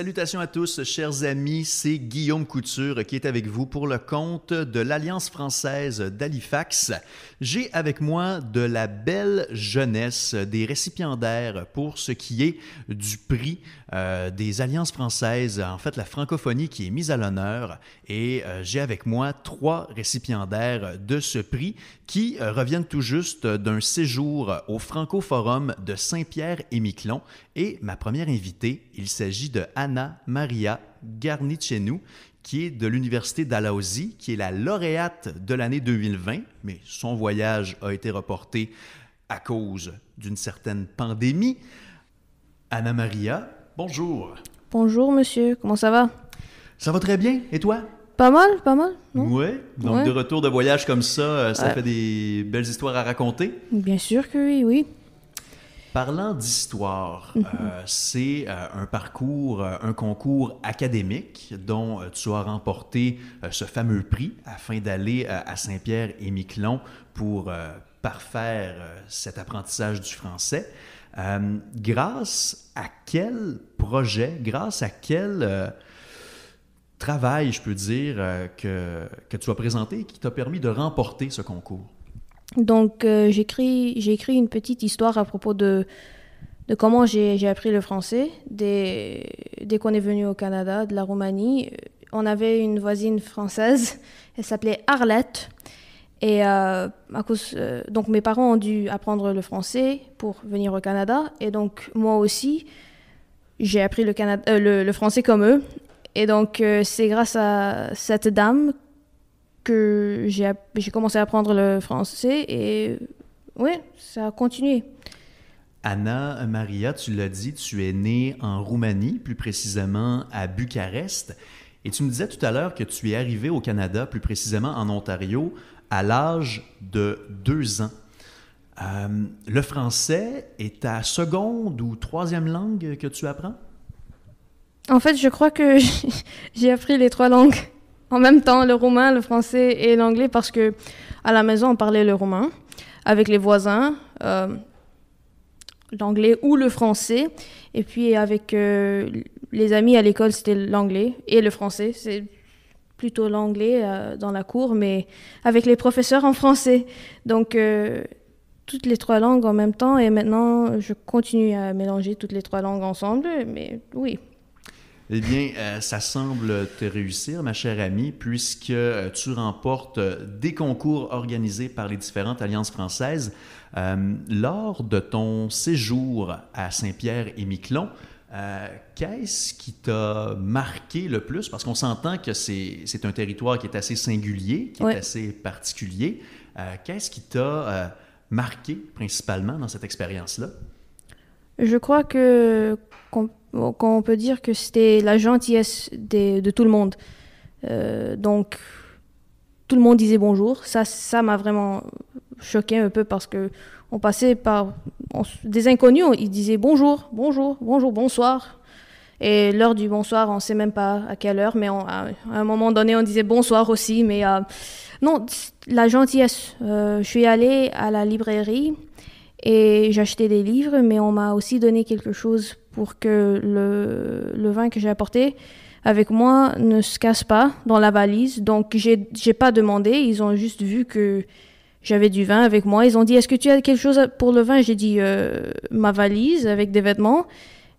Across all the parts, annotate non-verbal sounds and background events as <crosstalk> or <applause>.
Salutations à tous, chers amis, c'est Guillaume Couture qui est avec vous pour le compte de l'Alliance française d'Halifax. J'ai avec moi de la belle jeunesse des récipiendaires pour ce qui est du prix euh, des Alliances françaises, en fait la francophonie qui est mise à l'honneur. Et euh, j'ai avec moi trois récipiendaires de ce prix qui euh, reviennent tout juste d'un séjour au Franco-Forum de Saint-Pierre-et-Miquelon. Et ma première invitée, il s'agit de Anna Maria Garnichenou, qui est de l'Université d'Alaouzi qui est la lauréate de l'année 2020, mais son voyage a été reporté à cause d'une certaine pandémie. Anna Maria, bonjour. Bonjour, monsieur. Comment ça va? Ça va très bien. Et toi? Pas mal, pas mal. Oui, Donc de retour de voyage comme ça, euh, ça fait des belles histoires à raconter. Bien sûr que oui, oui. Parlant d'histoire, euh, mhm. c'est euh, un parcours, un concours académique dont tu as remporté ce fameux prix afin d'aller à Saint-Pierre et Miquelon pour parfaire cet apprentissage du français. grâce à quel projet, grâce à quel travail, je peux dire, euh, que, que tu as présenté et qui t'a permis de remporter ce concours? Donc, euh, j'ai écrit une petite histoire à propos de, de comment j'ai, appris le français. Dès, dès qu'on est venu au Canada, de la Roumanie, euh, on avait une voisine française, elle s'appelait Arlette. Et à cause, donc mes parents ont dû apprendre le français pour venir au Canada. Et donc moi aussi, j'ai appris le, Canada, le, le, français comme eux. Et donc, euh, c'est grâce à cette dame que j'ai, j'ai commencé à apprendre le français et oui, ça a continué. Anna euh, Maria, tu l'as dit, tu es née en Roumanie, plus précisément à Bucarest. Et tu me disais tout à l'heure que tu es arrivée au Canada, plus précisément en Ontario, à l'âge de deux ans. Euh, le français est ta seconde ou troisième langue que tu apprends? En fait, je crois que <laughs> j'ai appris les trois langues en même temps, le roumain, le français et l'anglais, parce que à la maison, on parlait le roumain avec les voisins, euh, l'anglais ou le français. Et puis avec euh, les amis à l'école, c'était l'anglais et le français. C'est plutôt l'anglais euh, dans la cour, mais avec les professeurs en français. Donc toutes les trois langues en même temps. Et maintenant, je continue à mélanger toutes les trois langues ensemble. Mais oui, eh bien, euh, ça semble te réussir, ma chère amie, puisque euh, tu remportes euh, des concours organisés par les différentes alliances françaises. lors de ton séjour à Saint-Pierre et Miquelon, qu'est-ce qui t'a marqué le plus? Parce qu'on s'entend que c'est un territoire qui est assez singulier, qui est assez particulier. qu'est-ce qui t'a marqué principalement dans cette expérience-là? Je crois que qu'on peut dire que c'était la gentillesse de tout le monde. Euh, donc, tout le monde disait bonjour. Ça, ça m'a vraiment choqué un peu parce que on passait par des inconnus, ils disaient bonjour, bonjour, bonjour, bonsoir. Et l'heure du bonsoir, on ne sait même pas à quelle heure, mais à, un moment donné, on disait bonsoir aussi. Mais euh, non, la gentillesse. Euh, je suis allée à la librairie et j'achetais des livres, mais on m'a aussi donné quelque chose pour que le, vin que j'ai apporté avec moi ne se casse pas dans la valise. Donc, j'ai, n'ai pas demandé. Ils ont juste vu que j'avais du vin avec moi. Ils ont dit Est-ce que tu as quelque chose pour le vin J'ai dit euh, Ma valise avec des vêtements.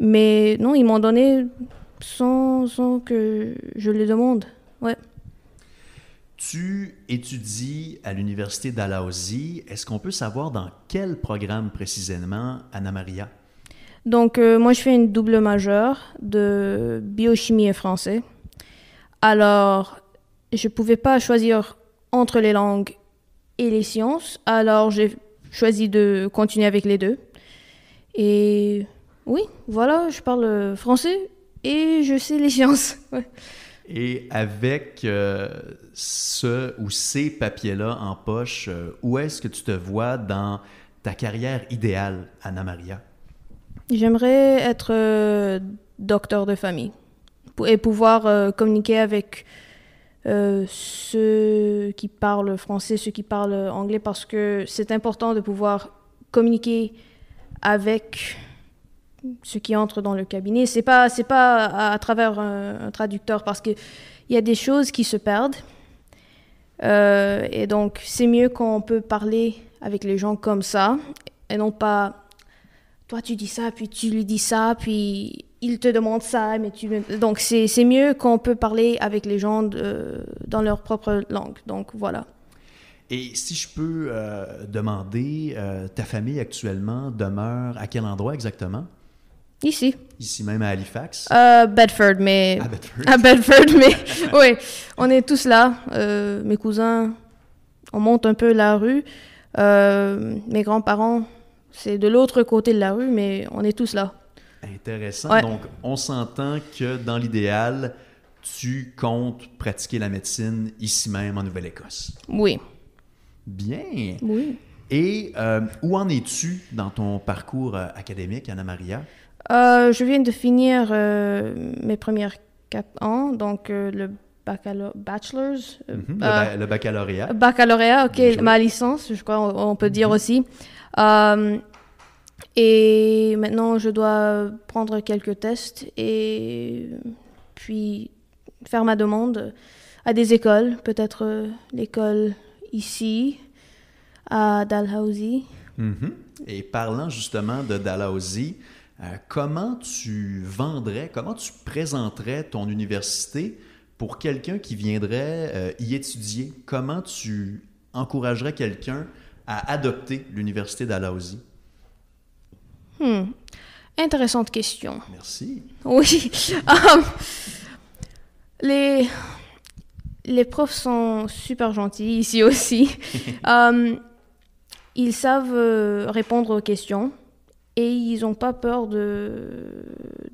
Mais non, ils m'ont donné sans, que je le demande. Ouais. Tu étudies à l'université d'Alaouzi. Est-ce qu'on peut savoir dans quel programme précisément, Anna Maria? Donc, euh, moi, je fais une double majeure de biochimie et français. Alors, je ne pouvais pas choisir entre les langues et les sciences. Alors, j'ai choisi de continuer avec les deux. Et oui, voilà, je parle euh, français et je sais les sciences. <laughs> Et avec euh, ce ou ces papiers-là en poche, euh, où est-ce que tu te vois dans ta carrière idéale, Anna Maria? J'aimerais être euh, docteur de famille et pouvoir communiquer avec ceux qui parlent français, ceux qui parlent anglais, parce que c'est important de pouvoir communiquer avec ce qui entre dans le cabinet. C'est pas c'est pas à, travers un, traducteur parce que il y a des choses qui se perdent. Euh, et donc c'est mieux qu'on on peut parler avec les gens comme ça et non pas toi tu dis ça puis tu lui dis ça puis il te demande ça mais tu donc c'est c'est mieux qu'on on peut parler avec les gens dans leur propre langue. Donc voilà. Et si je peux euh, demander, euh, ta famille actuellement demeure à quel endroit exactement? Ici. Ici même à Halifax? Euh, Bedford, mais... À Bedford. À mais... <laughs> oui, on est tous là. Euh, mes cousins, on monte un peu la rue. Euh, mes grands-parents, c'est de l'autre côté de la rue, mais on est tous là. Intéressant. Donc, on s'entend que dans l'idéal, tu comptes pratiquer la médecine ici même en Nouvelle-Écosse. Oui. Bien. Oui. Et euh, où en es-tu dans ton parcours académique, Anna-Maria? Euh, je viens de finir euh, mes premières quatre ans, donc euh, le baccalauréat. bachelor's. Mhm, le, baccalauréat. Baccalauréat, ok, ma licence, je crois, on, peut dire mhm. aussi. et maintenant, je dois prendre quelques tests et puis faire ma demande à des écoles, peut-être l'école ici, à Dalhousie. Mhm. Et parlant justement de Dalhousie, euh, comment tu vendrais, comment tu présenterais ton université pour quelqu'un qui viendrait euh, y étudier? Comment tu encouragerais quelqu'un à adopter l'université d'Alaouzi Hmm. Intéressante question. Merci. Oui. <laughs> Um, les, les profs sont super gentils ici aussi. <laughs> Um, ils savent euh, répondre aux questions et ils n'ont pas peur de,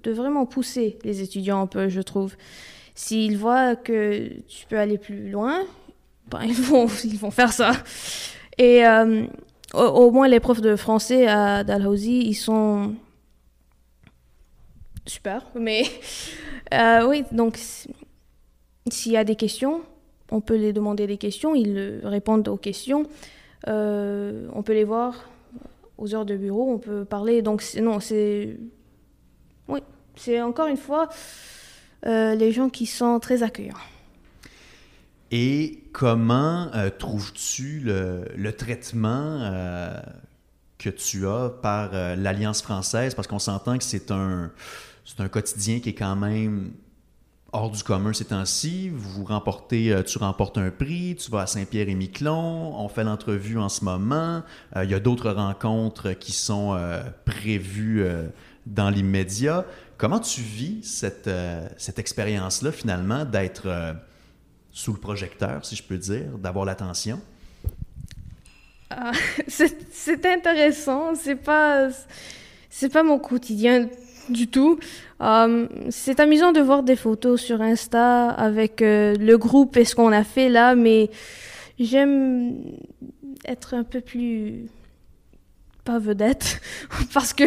vraiment pousser les étudiants un peu, je trouve. S'ils voient que tu peux aller plus loin, ben, ils, vont, <laughs> ils vont faire ça. Et euh, au, moins, les profs de français à Dalhousie, ils sont super. Mais <laughs> euh, oui, donc s'il y a des questions, on peut les demander des questions, ils répondent aux questions, euh, on peut les voir aux heures de bureau, on peut parler. Donc, non, c'est. Oui, c'est encore une fois euh, les gens qui sont très accueillants. Et comment euh, trouves-tu le, traitement euh, que tu as par l'Alliance française? Parce qu'on s'entend que c'est un, un quotidien qui est quand même hors du commun ces temps-ci. Vous remportez, euh, tu remportes un prix, tu vas à Saint-Pierre-et-Miquelon, on fait l'entrevue en ce moment. Euh, il y a d'autres rencontres qui sont euh, prévues dans l'immédiat. Comment tu vis cette, cette expérience-là finalement d'être sous le projecteur, si je peux dire, d'avoir l'attention? Ah, <laughs> c'est intéressant, c'est pas c'est pas mon quotidien du tout. Euh, c'est amusant de voir des photos sur Insta avec euh, le groupe et ce qu'on a fait là, mais j'aime être un peu plus pas vedette <laughs> parce que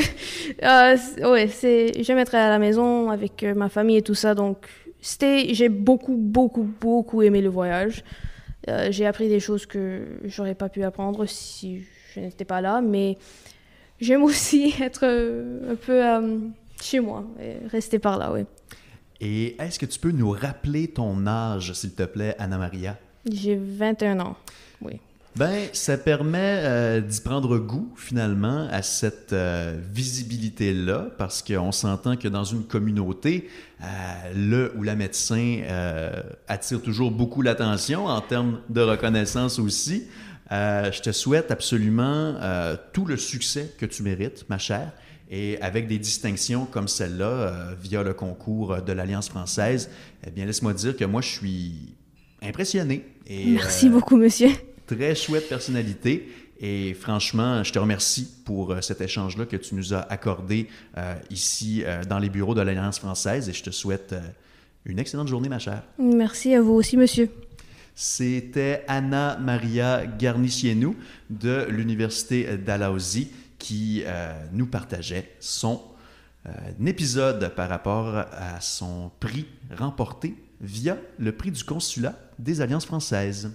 euh, ouais c'est j'aime être à la maison avec ma famille et tout ça donc c'était j'ai beaucoup beaucoup beaucoup aimé le voyage j'ai appris des choses que j'aurais pas pu apprendre si je n'étais pas là mais j'aime <laughs> aussi être un peu chez moi, rester par là, oui. Et est-ce que tu peux nous rappeler ton âge, s'il te plaît, Anna Maria? J'ai 21 ans, oui. Ben, ça permet euh, d'y prendre goût finalement à cette euh, visibilité-là, parce qu'on s'entend que dans une communauté, euh, le ou la médecin attire toujours beaucoup l'attention en termes de reconnaissance aussi. je te souhaite absolument tout le succès que tu mérites, ma chère. Et avec des distinctions comme celle-là, euh, via le concours euh, de l'Alliance française, eh bien, laisse-moi dire que moi, je suis impressionné. Et, euh, Merci beaucoup, monsieur. Très chouette personnalité. Et franchement, je te remercie pour cet échange-là que tu nous as accordé ici dans les bureaux de l'Alliance française. Et je te souhaite une excellente journée, ma chère. Merci à vous aussi, monsieur. C'était Anna Maria Garnicienou de l'Université d'Alausie qui euh, nous partageait son euh, épisode par rapport à son prix remporté via le prix du consulat des Alliances françaises.